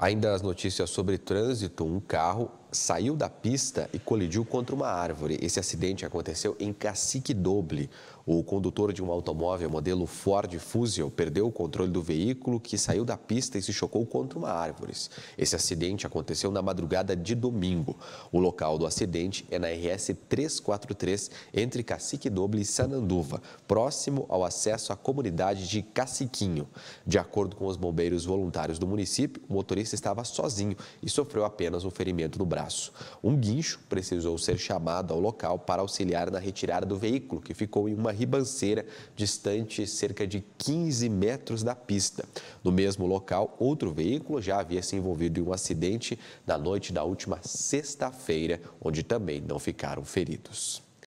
Ainda as notícias sobre trânsito, um carro saiu da pista e colidiu contra uma árvore. Esse acidente aconteceu em Cacique Doble. O condutor de um automóvel modelo Ford Fusion perdeu o controle do veículo que saiu da pista e se chocou contra uma árvore. Esse acidente aconteceu na madrugada de domingo. O local do acidente é na RS 343 entre Cacique Doble e Sananduva, próximo ao acesso à comunidade de Caciquinho. De acordo com os bombeiros voluntários do município, o motorista estava sozinho e sofreu apenas um ferimento no braço braço. Um guincho precisou ser chamado ao local para auxiliar na retirada do veículo, que ficou em uma ribanceira distante cerca de 15 metros da pista. No mesmo local, outro veículo já havia se envolvido em um acidente na noite da última sexta-feira, onde também não ficaram feridos.